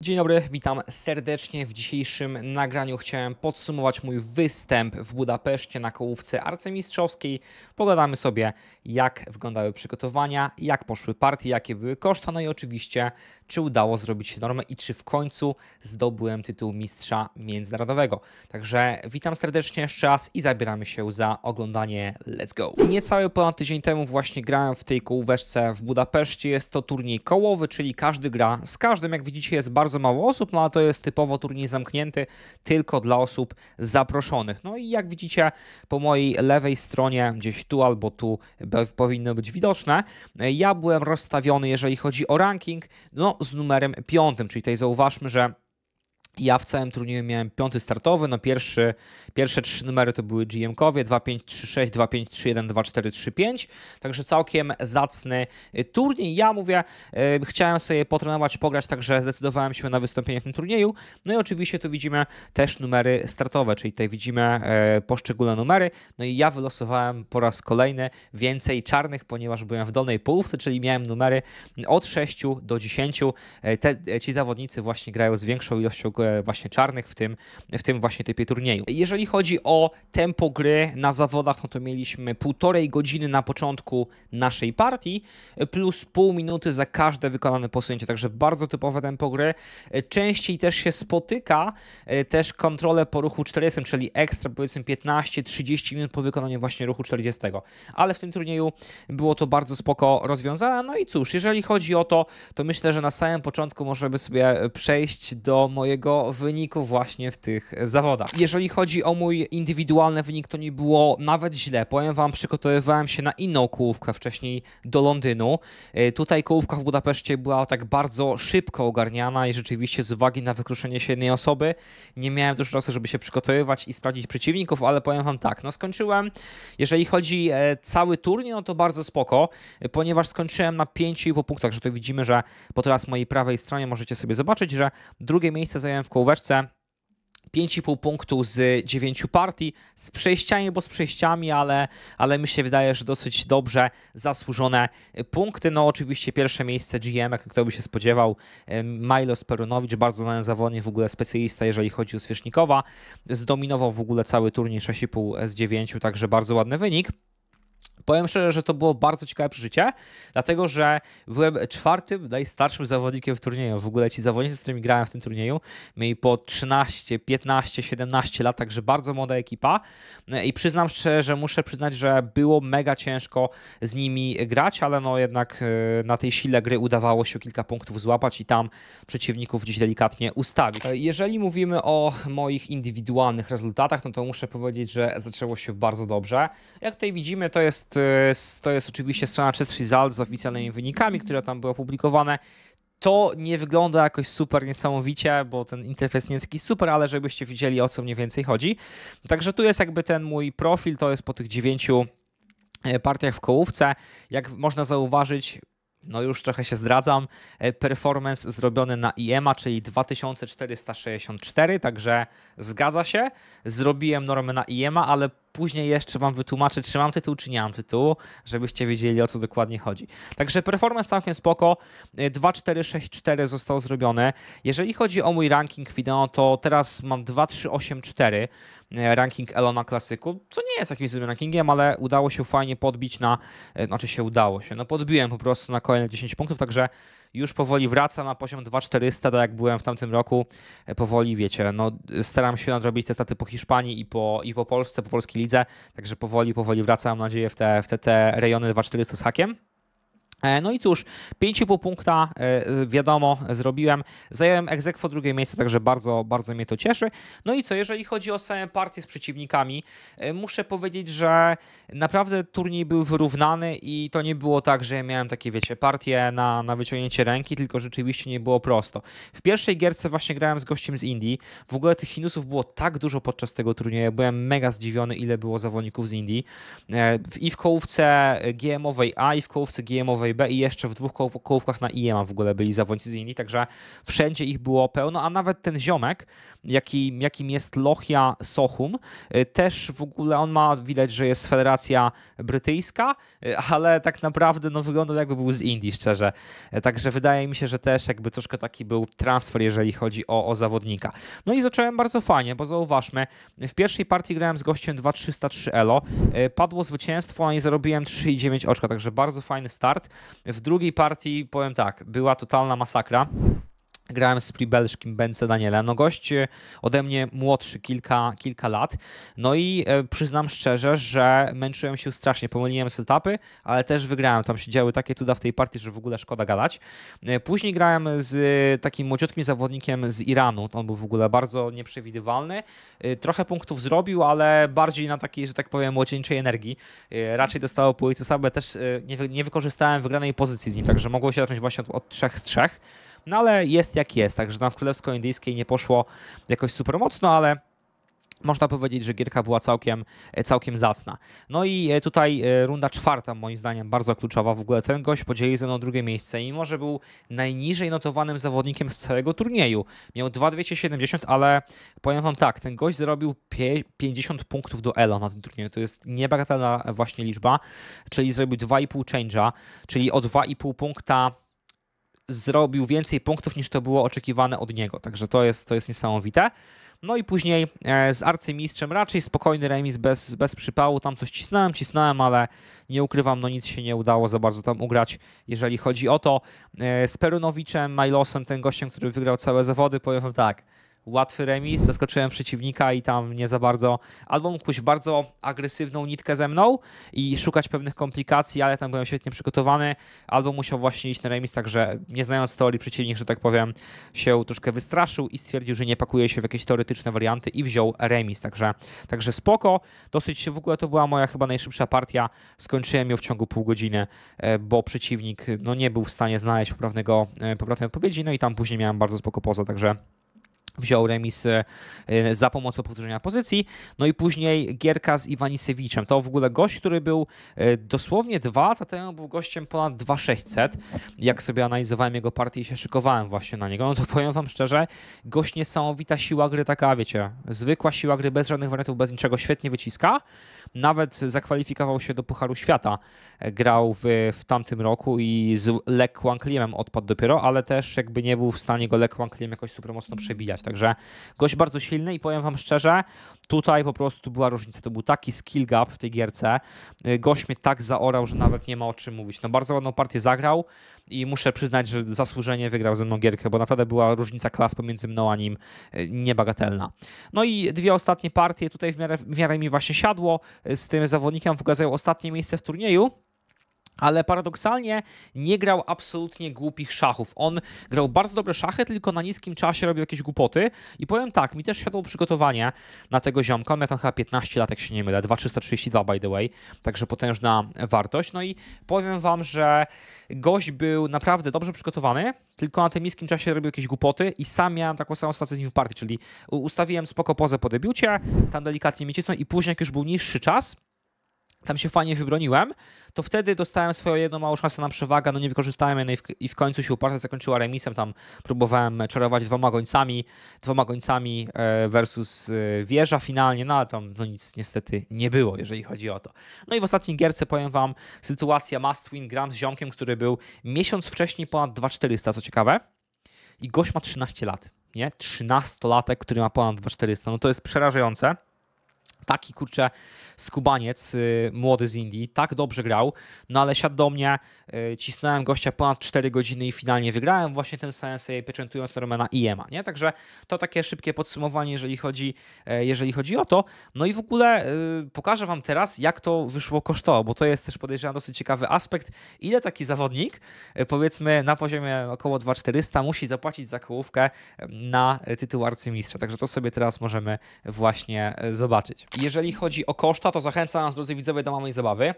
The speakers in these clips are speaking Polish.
Dzień dobry, witam serdecznie. W dzisiejszym nagraniu chciałem podsumować mój występ w Budapeszcie na kołówce arcymistrzowskiej. Pogadamy sobie, jak wyglądały przygotowania, jak poszły partie, jakie były koszta, no i oczywiście, czy udało zrobić się normę i czy w końcu zdobyłem tytuł mistrza międzynarodowego. Także witam serdecznie jeszcze raz i zabieramy się za oglądanie. Let's go! Niecały ponad tydzień temu właśnie grałem w tej kołóweczce w Budapeszcie. Jest to turniej kołowy, czyli każdy gra z każdym. Jak widzicie, jest bardzo bardzo mało osób, no a to jest typowo turniej zamknięty tylko dla osób zaproszonych. No i jak widzicie po mojej lewej stronie, gdzieś tu albo tu powinno być widoczne, ja byłem rozstawiony, jeżeli chodzi o ranking, no z numerem piątym, czyli tutaj zauważmy, że ja w całym turnieju miałem piąty startowy, no pierwszy, pierwsze trzy numery to były GM-kowie, 2536, 2531, 2435, także całkiem zacny y, turniej. Ja mówię, y, chciałem sobie potrenować, pograć, także zdecydowałem się na wystąpienie w tym turnieju. No i oczywiście tu widzimy też numery startowe, czyli tutaj widzimy y, poszczególne numery. No i ja wylosowałem po raz kolejny więcej czarnych, ponieważ byłem w dolnej połówce, czyli miałem numery od 6 do 10. Te, ci zawodnicy właśnie grają z większą ilością E, właśnie czarnych w tym, w tym właśnie typie turnieju. Jeżeli chodzi o tempo gry na zawodach, no to mieliśmy półtorej godziny na początku naszej partii, e, plus pół minuty za każde wykonane posunięcie, także bardzo typowe tempo gry. E, częściej też się spotyka też kontrolę po ruchu 40, czyli ekstra powiedzmy 15-30 minut po wykonaniu właśnie ruchu 40. Ale w tym turnieju było to bardzo spoko rozwiązane. No i cóż, jeżeli chodzi o to, to myślę, że na samym początku możemy sobie przejść do mojego wyniku właśnie w tych zawodach. Jeżeli chodzi o mój indywidualny wynik, to nie było nawet źle. Powiem Wam, przygotowywałem się na inną kołówkę wcześniej do Londynu. E, tutaj kołówka w Budapeszcie była tak bardzo szybko ogarniana i rzeczywiście z uwagi na wykruszenie się jednej osoby nie miałem dużo czasu, żeby się przygotowywać i sprawdzić przeciwników, ale powiem Wam tak, no skończyłem, jeżeli chodzi e, cały turniej, no to bardzo spoko, e, ponieważ skończyłem na 5,5 punktach, że to widzimy, że po teraz mojej prawej stronie możecie sobie zobaczyć, że drugie miejsce zajęło w kołóweczce. 5,5 punktu z 9 partii, z przejściami, bo z przejściami, ale, ale mi się wydaje, że dosyć dobrze zasłużone punkty. No oczywiście pierwsze miejsce GM, jak kto by się spodziewał, Milo Perunowicz, bardzo znany zawodnik, w ogóle specjalista, jeżeli chodzi o Zwierzchnikowa, zdominował w ogóle cały turniej 6,5 z 9, także bardzo ładny wynik. Powiem szczerze, że to było bardzo ciekawe przeżycie, dlatego że byłem czwartym najstarszym zawodnikiem w turnieju. W ogóle ci zawodnicy, z którymi grałem w tym turnieju, mieli po 13, 15, 17 lat, także bardzo młoda ekipa. I przyznam szczerze, że muszę przyznać, że było mega ciężko z nimi grać, ale no jednak e, na tej sile gry udawało się kilka punktów złapać i tam przeciwników gdzieś delikatnie ustawić. E, jeżeli mówimy o moich indywidualnych rezultatach, no to muszę powiedzieć, że zaczęło się bardzo dobrze. Jak tutaj widzimy, to jest E, to jest oczywiście strona Chess z oficjalnymi wynikami, które tam były opublikowane. To nie wygląda jakoś super niesamowicie, bo ten interfejs nie jest jakiś super, ale żebyście widzieli o co mniej więcej chodzi. Także tu jest jakby ten mój profil, to jest po tych dziewięciu e, partiach w kołówce. Jak można zauważyć, no już trochę się zdradzam, e, performance zrobiony na IEMA, czyli 2464, także zgadza się. Zrobiłem normę na IEMA, ale później jeszcze Wam wytłumaczę, czy mam tytuł, czy nie mam tytułu, żebyście wiedzieli o co dokładnie chodzi. Także performance całkiem spoko, 2464 y, zostało zrobione. Jeżeli chodzi o mój ranking wideo, to teraz mam 2384 y, ranking Elona Klasyku, co nie jest jakimś złym rankingiem, ale udało się fajnie podbić na, y, znaczy się udało się, no podbiłem po prostu na kolejne 10 punktów, także już powoli wracam na poziom 2400, tak jak byłem w tamtym roku, powoli wiecie, no staram się nadrobić te staty po Hiszpanii i po, i po Polsce, po polskiej lidze, także powoli, powoli wracam, mam nadzieję, w te, w te, te rejony 2400 z hakiem. E, no i cóż, 5,5 punkta, e, wiadomo, zrobiłem. Zająłem egzekwo drugie miejsce, także bardzo, bardzo mnie to cieszy. No i co, jeżeli chodzi o same partie z przeciwnikami, e, muszę powiedzieć, że naprawdę turniej był wyrównany i to nie było tak, że ja miałem takie, wiecie, partie na, na wyciągnięcie ręki, tylko rzeczywiście nie było prosto. W pierwszej gierce właśnie grałem z gościem z Indii. W ogóle tych Hinusów było tak dużo podczas tego turnieju. Byłem mega zdziwiony, ile było zawodników z Indii. I w kołówce GMowej A, i w kołówce GMowej B i jeszcze w dwóch kołówkach na IEMA w ogóle byli zawodnicy z Indii, także wszędzie ich było pełno, a nawet ten ziomek, jaki, jakim jest Lochia Sochum, y, też w ogóle on ma, widać, że jest federacja brytyjska, y, ale tak naprawdę no, wyglądał jakby był z Indii, szczerze. Y, także wydaje mi się, że też jakby troszkę taki był transfer, jeżeli chodzi o, o zawodnika. No i zacząłem bardzo fajnie, bo zauważmy, w pierwszej partii grałem z gościem 2303 Elo, padło zwycięstwo, a no nie zarobiłem 3,9 oczka, także bardzo fajny start. W drugiej partii powiem tak, była totalna masakra. Grałem z Pribelszkim Bence Danielem. No gość e, ode mnie młodszy kilka, kilka lat. No i e, przyznam szczerze, że męczyłem się strasznie. Pomyliłem setupy, ale też wygrałem. Tam się działy takie cuda w tej partii, że w ogóle szkoda gadać. E, później grałem z takim młodziutkim zawodnikiem z Iranu. On był w ogóle bardzo nieprzewidywalny. Trochę punktów zrobił, ale bardziej na takiej, że tak powiem, młodzieńczej energii. Raczej dostało po ojcu same. Też nie, nie wykorzystałem wygranej pozycji z nim, także mogło się zacząć właśnie od, od trzech z trzech. No ale jest jak jest, także tam w Królewsko-Indyjskiej nie poszło jakoś super mocno, ale można powiedzieć, że gierka była całkiem, e, całkiem zacna. No i e, tutaj e, runda czwarta, moim zdaniem, bardzo kluczowa. W ogóle ten gość podzielił ze mną drugie miejsce, mimo że był najniżej notowanym zawodnikiem z całego turnieju. Miał 2,270, ale powiem Wam tak, ten gość zrobił 50 punktów do Elo na tym turnieju. To jest niebagatelna właśnie liczba, czyli zrobił 2,5 change'a, czyli o 2,5 punkta zrobił więcej punktów niż to było oczekiwane od niego, także to jest, to jest niesamowite. No i później e, z arcymistrzem raczej spokojny remis bez, bez przypału. Tam coś cisnąłem, cisnąłem, ale nie ukrywam, no nic się nie udało za bardzo tam ugrać, jeżeli chodzi o to. E, z Perunowiczem, Majlosem, ten gościem, który wygrał całe zawody, powiem tak, łatwy remis, zaskoczyłem przeciwnika i tam nie za bardzo, albo mógł pójść bardzo agresywną nitkę ze mną i szukać pewnych komplikacji, ale tam byłem świetnie przygotowany, albo musiał właśnie iść na remis, także nie znając teorii przeciwnik, że tak powiem, się troszkę wystraszył i stwierdził, że nie pakuje się w jakieś teoretyczne warianty i wziął remis, także, także spoko, dosyć w ogóle to była moja chyba najszybsza partia, skończyłem ją w ciągu pół godziny, e, bo przeciwnik no, nie był w stanie znaleźć poprawnego, e, poprawnej odpowiedzi, no i tam później miałem bardzo spoko poza, także wziął remis e, za pomocą powtórzenia pozycji. No i później Gierka z Iwanisewiczem. To w ogóle gość, który był e, dosłownie dwa lata temu był gościem ponad 2600. Jak sobie analizowałem jego partię i się szykowałem właśnie na niego, no to powiem wam szczerze, gość niesamowita siła gry taka, wiecie, zwykła siła gry bez żadnych wariantów, bez niczego, świetnie wyciska nawet zakwalifikował się do Pucharu Świata. Grał w, w tamtym roku i z Lek odpadł dopiero, ale też jakby nie był w stanie go Lek jakoś super mocno przebijać. Także gość bardzo silny i powiem Wam szczerze, tutaj po prostu była różnica. To był taki skill gap w tej gierce. Gość mnie tak zaorał, że nawet nie ma o czym mówić. No bardzo ładną partię zagrał i muszę przyznać, że zasłużenie wygrał ze mną gierkę, bo naprawdę była różnica klas pomiędzy mną a nim e, niebagatelna. No i dwie ostatnie partie tutaj w miarę, w miarę mi właśnie siadło e, z tym zawodnikiem, wykazają ostatnie miejsce w turnieju ale paradoksalnie nie grał absolutnie głupich szachów. On grał bardzo dobre szachy, tylko na niskim czasie robił jakieś głupoty. I powiem tak, mi też siadło przygotowanie na tego ziomka. On miał tam chyba 15 lat, jak się nie mylę, 2332 by the way, także potężna wartość. No i powiem wam, że gość był naprawdę dobrze przygotowany, tylko na tym niskim czasie robił jakieś głupoty i sam miałem taką samą sytuację z nim w partii, czyli ustawiłem spoko pozę po debiucie, tam delikatnie mi cisnął i później jak już był niższy czas, tam się fajnie wybroniłem, to wtedy dostałem swoją jedną małą szansę na przewagę, no nie wykorzystałem jej no i, w, końcu się uparcie zakończyła remisem, tam próbowałem czarować dwoma gońcami, dwoma gońcami e, versus e, wieża finalnie, no ale tam no nic niestety nie było, jeżeli chodzi o to. No i w ostatniej gierce powiem wam, sytuacja must win, gram z ziomkiem, który był miesiąc wcześniej ponad 2400, co ciekawe, i gość ma 13 lat, nie? 13-latek, który ma ponad 2400, no to jest przerażające taki kurczę skubaniec y, młody z Indii, tak dobrze grał, no ale siadł do mnie, y, cisnąłem gościa ponad 4 godziny i finalnie wygrałem właśnie ten sensei, pieczętując Romana Iema, nie? Także to takie szybkie podsumowanie, jeżeli chodzi, e, jeżeli chodzi o to. No i w ogóle y, pokażę Wam teraz, jak to wyszło kosztowo, bo to jest też podejrzewam dosyć ciekawy aspekt, ile taki zawodnik, e, powiedzmy na poziomie około 2400 musi zapłacić za kołówkę na tytuł arcymistrza. Także to sobie teraz możemy właśnie e, zobaczyć. Jeżeli chodzi o koszta, to zachęcam nas, drodzy widzowie, do małej zabawy.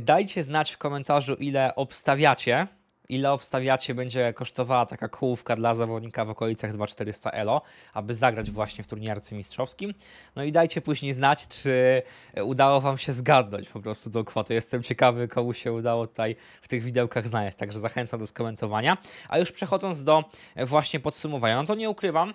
Dajcie znać w komentarzu, ile obstawiacie ile obstawiacie będzie kosztowała taka kółówka dla zawodnika w okolicach 2400 elo, aby zagrać właśnie w turniarce mistrzowskim. No i dajcie później znać, czy udało Wam się zgadnąć po prostu do kwoty. Jestem ciekawy, komu się udało tutaj w tych widełkach znaleźć, także zachęcam do skomentowania. A już przechodząc do właśnie podsumowania, no to nie ukrywam,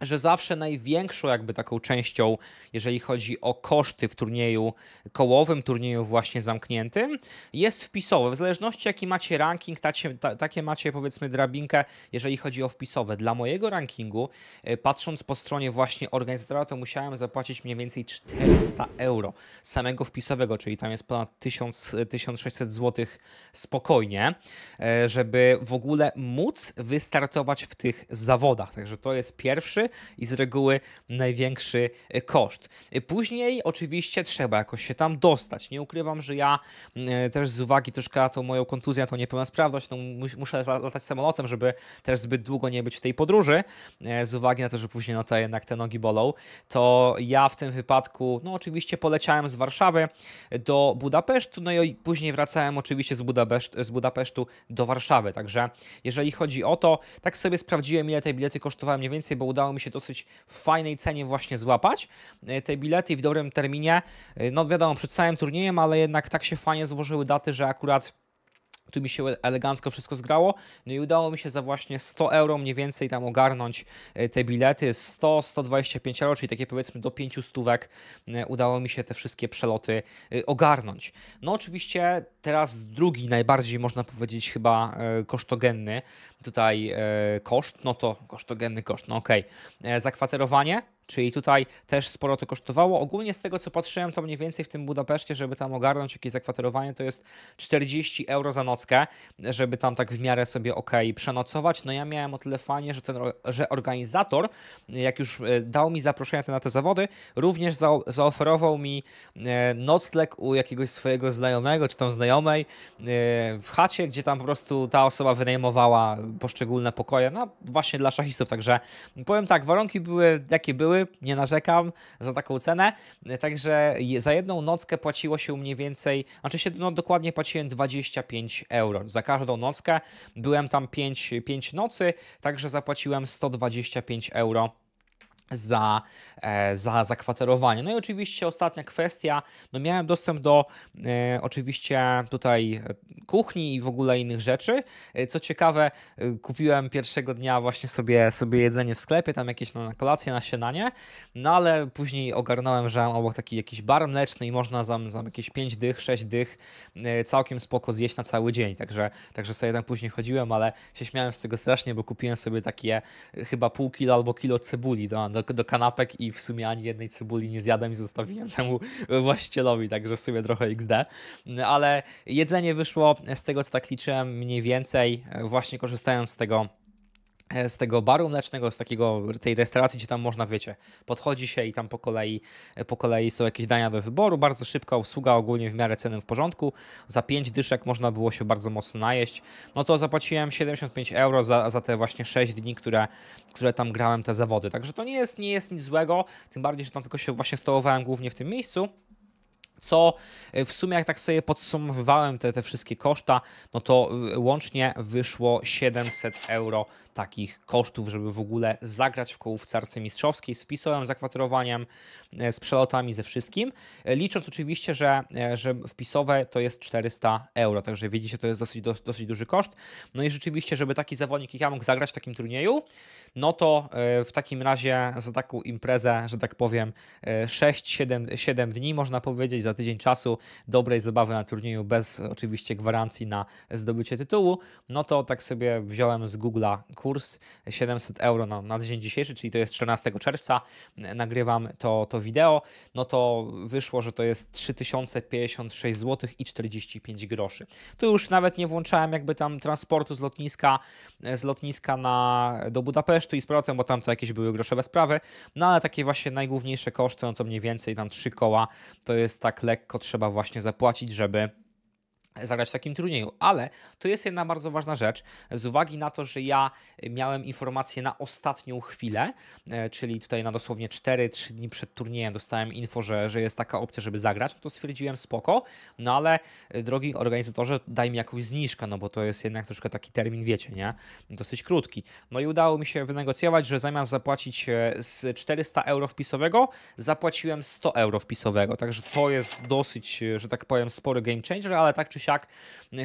że zawsze największą jakby taką częścią, jeżeli chodzi o koszty w turnieju kołowym, turnieju właśnie zamkniętym, jest wpisowe. W zależności jaki macie ranking, tacie, ta, takie macie powiedzmy drabinkę, jeżeli chodzi o wpisowe. Dla mojego rankingu, e, patrząc po stronie właśnie organizatora, to musiałem zapłacić mniej więcej 400 euro samego wpisowego, czyli tam jest ponad 1000, 1600 zł spokojnie, e, żeby w ogóle móc wystartować w tych zawodach. Także to jest pierwszy i z reguły największy e, koszt. E, później oczywiście trzeba jakoś się tam dostać. Nie ukrywam, że ja e, też z uwagi troszkę na tą moją kontuzję, na tą niepełnosprawność, no muszę latać samolotem, żeby też zbyt długo nie być w tej podróży, z uwagi na to, że później no to jednak te nogi bolą, to ja w tym wypadku, no oczywiście poleciałem z Warszawy do Budapesztu, no i później wracałem oczywiście z, Budapeszt, z Budapesztu do Warszawy, także jeżeli chodzi o to, tak sobie sprawdziłem ile te bilety kosztowały mniej więcej, bo udało mi mi się dosyć w fajnej cenie właśnie złapać e, te bilety w dobrym terminie. E, no wiadomo, przed całym turniejem, ale jednak tak się fajnie złożyły daty, że akurat tu mi się elegancko wszystko zgrało. No i udało mi się za właśnie 100 euro mniej więcej tam ogarnąć e, te bilety. 100, 125 euro, czyli takie powiedzmy do 5 stówek e, udało mi się te wszystkie przeloty e, ogarnąć. No oczywiście teraz drugi najbardziej można powiedzieć chyba kosztogenny tutaj koszt. No to kosztogenny koszt, no okej. Okay. Zakwaterowanie Czyli tutaj też sporo to kosztowało. Ogólnie z tego co patrzyłem, to mniej więcej w tym Budapeszcie, żeby tam ogarnąć jakieś zakwaterowanie, to jest 40 euro za nockę, żeby tam tak w miarę sobie ok przenocować. No ja miałem o tyle fajnie, że, ten, że organizator, jak już e, dał mi zaproszenie na te zawody, również zaoferował mi e, nocleg u jakiegoś swojego znajomego, czy tam znajomej e, w chacie, gdzie tam po prostu ta osoba wynajmowała poszczególne pokoje, no właśnie dla szachistów, także powiem tak, warunki były jakie były, nie narzekam za taką cenę. Także za jedną nockę płaciło się mniej więcej, znaczy się no, dokładnie płaciłem 25 euro za każdą nockę. Byłem tam 5, 5 nocy, także zapłaciłem 125 euro za, e, za zakwaterowanie. No i oczywiście ostatnia kwestia, no miałem dostęp do e, oczywiście tutaj e, kuchni i w ogóle innych rzeczy. E, co ciekawe, kupiłem pierwszego dnia właśnie sobie, sobie jedzenie w sklepie, tam jakieś no, na kolację, na śniadanie, no ale później ogarnąłem, że obok taki jakiś bar mleczny i można za, za jakieś 5 dych, 6 dych e, całkiem spoko zjeść na cały dzień, także, także sobie tam później chodziłem, ale się śmiałem z tego strasznie, bo kupiłem sobie takie chyba pół kilo albo kilo cebuli do, do do, do kanapek i w sumie ani jednej cebuli nie zjadłem i zostawiłem temu właścicielowi, także w sumie trochę XD. Ale jedzenie wyszło z tego, co tak liczyłem, mniej więcej, właśnie korzystając z tego E, z tego baru mlecznego, z takiego, tej restauracji, gdzie tam można, wiecie, podchodzi się i tam po kolei, e, po kolei są jakieś dania do wyboru, bardzo szybka obsługa, ogólnie w miarę cenę w porządku, za 5 dyszek można było się bardzo mocno najeść, no to zapłaciłem 75 euro za, za te właśnie 6 dni, które, które tam grałem te zawody, także to nie jest, nie jest nic złego, tym bardziej, że tam tylko się właśnie stołowałem głównie w tym miejscu, co e, w sumie, jak tak sobie podsumowywałem te, te wszystkie koszta, no to łącznie wyszło 700 euro takich kosztów, żeby w ogóle zagrać w kołówce arcymistrzowskiej z wpisem, z akwaterowaniem, e, z przelotami, ze wszystkim. E, licząc oczywiście, że, e, że wpisowe to jest 400 euro, także widzicie, to jest dosyć, dosyć duży koszt. No i rzeczywiście, żeby taki zawodnik jak ja mógł zagrać w takim turnieju, no to w takim razie za taką imprezę, że tak powiem, 6-7 dni można powiedzieć, za tydzień czasu dobrej zabawy na turnieju, bez oczywiście gwarancji na zdobycie tytułu, no to tak sobie wziąłem z Google'a kurs 700 euro na na dzień dzisiejszy, czyli to jest 14 czerwca, nagrywam to, to wideo, no to wyszło, że to jest 3056 zł i 45 groszy. Tu już nawet nie włączałem jakby tam transportu z lotniska, z lotniska na, do Budapesztu i z powrotem, bo tam to jakieś były groszowe sprawy, no ale takie właśnie najgłówniejsze koszty, no to mniej więcej tam trzy koła, to jest tak lekko trzeba właśnie zapłacić, żeby zagrać w takim turnieju. Ale to jest jedna bardzo ważna rzecz. Z uwagi na to, że ja miałem informację na ostatnią chwilę, e, czyli tutaj na dosłownie 4-3 dni przed turniejem dostałem info, że, że jest taka opcja, żeby zagrać, no to stwierdziłem spoko, no ale e, drogi organizatorze, daj mi jakąś zniżkę, no bo to jest jednak troszkę taki termin, wiecie, nie? Dosyć krótki. No i udało mi się wynegocjować, że zamiast zapłacić e, z 400 euro wpisowego, zapłaciłem 100 euro wpisowego, także to jest dosyć, że tak powiem, spory game changer, ale tak czy się siak.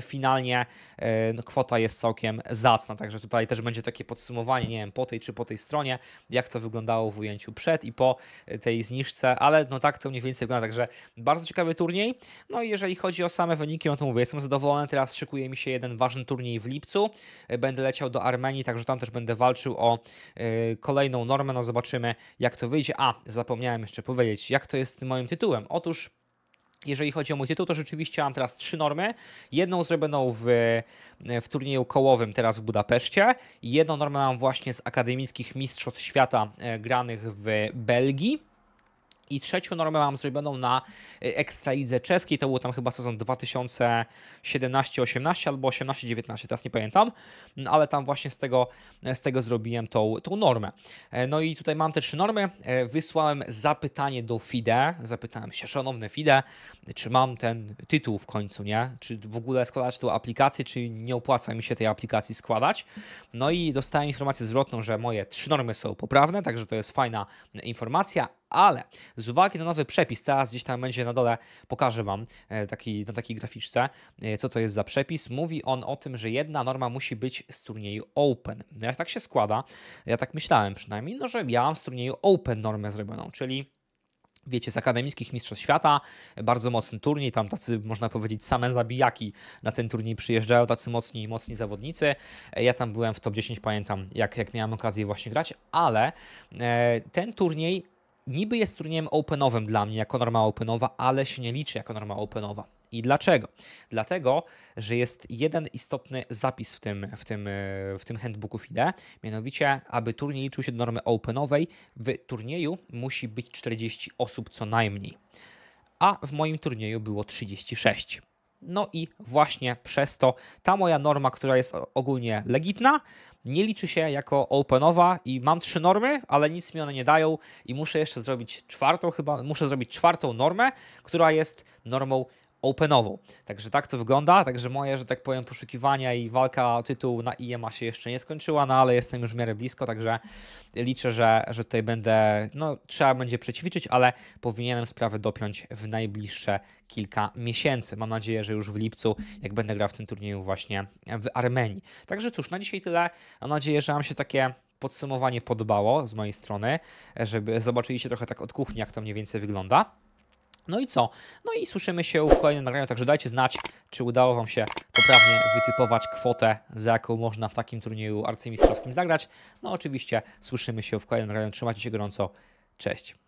Finalnie e, no, kwota jest całkiem zacna, także tutaj też będzie takie podsumowanie, nie wiem, po tej czy po tej stronie, jak to wyglądało w ujęciu przed i po e, tej zniżce, ale no tak to mniej więcej wygląda, także bardzo ciekawy turniej. No i jeżeli chodzi o same wyniki, no to mówię, jestem zadowolony, teraz szykuje mi się jeden ważny turniej w lipcu, e, będę leciał do Armenii, także tam też będę walczył o kolejną normę, no zobaczymy jak to wyjdzie. A, zapomniałem jeszcze powiedzieć, jak to jest z tym moim tytułem. Otóż jeżeli chodzi o mój tytuł, to rzeczywiście mam teraz trzy normy. Jedną zrobioną w, w turnieju kołowym teraz w Budapeszcie. Jedną normę mam właśnie z akademickich mistrzostw świata e, granych w Belgii. I trzecią normę mam zrobioną na y, Ekstralidze czeskiej, to był tam chyba sezon 2017-18 albo 18-19, teraz nie pamiętam, no, ale tam właśnie z tego, z tego zrobiłem tą, tą normę. E, no i tutaj mam te trzy normy, e, wysłałem zapytanie do FIDE, zapytałem się, szanowne FIDE, czy mam ten tytuł w końcu, nie? Czy w ogóle składać tą aplikację, czy nie opłaca mi się tej aplikacji składać? No i dostałem informację zwrotną, że moje trzy normy są poprawne, także to jest fajna informacja, ale z uwagi na nowy przepis, teraz gdzieś tam będzie na dole, pokażę Wam e, taki, na takiej graficzce, e, co to jest za przepis. Mówi on o tym, że jedna norma musi być z turnieju Open. No jak tak się składa, ja tak myślałem przynajmniej, no że ja mam z turnieju Open normę zrobioną, czyli wiecie, z akademickich mistrzostw świata, bardzo mocny turniej, tam tacy, można powiedzieć, same zabijaki na ten turniej przyjeżdżają, tacy mocni mocni zawodnicy. E, ja tam byłem w top 10, pamiętam, jak, jak miałem okazję właśnie grać, ale ten turniej niby jest turniejem openowym dla mnie, jako norma openowa, ale się nie liczy jako norma openowa. I dlaczego? Dlatego, że jest jeden istotny zapis w tym, w tym, w tym handbooku FIDE, mianowicie, aby turniej liczył się do normy openowej, w turnieju musi być 40 osób co najmniej. A w moim turnieju było 36. No i właśnie przez to ta moja norma, która jest ogólnie legitna, nie liczy się jako openowa i mam trzy normy, ale nic mi one nie dają i muszę jeszcze zrobić czwartą chyba, muszę zrobić czwartą normę, która jest normą openową. Także tak to wygląda, także moje, że tak powiem, poszukiwania i walka o tytuł na IEMA się jeszcze nie skończyła, no ale jestem już w miarę blisko, także liczę, że, że tutaj będę, no trzeba będzie przećwiczyć, ale powinienem sprawę dopiąć w najbliższe kilka miesięcy. Mam nadzieję, że już w lipcu, jak będę grał w tym turnieju właśnie w Armenii. Także cóż, na dzisiaj tyle. Mam nadzieję, że Wam się takie podsumowanie podobało z mojej strony, żeby zobaczyliście trochę tak od kuchni, jak to mniej więcej wygląda. No i co? No i słyszymy się w kolejnym nagraniu, także dajcie znać, czy udało Wam się poprawnie wytypować kwotę, za jaką można w takim turnieju arcymistrzowskim zagrać. No oczywiście słyszymy się w kolejnym nagraniu, trzymajcie się gorąco, cześć.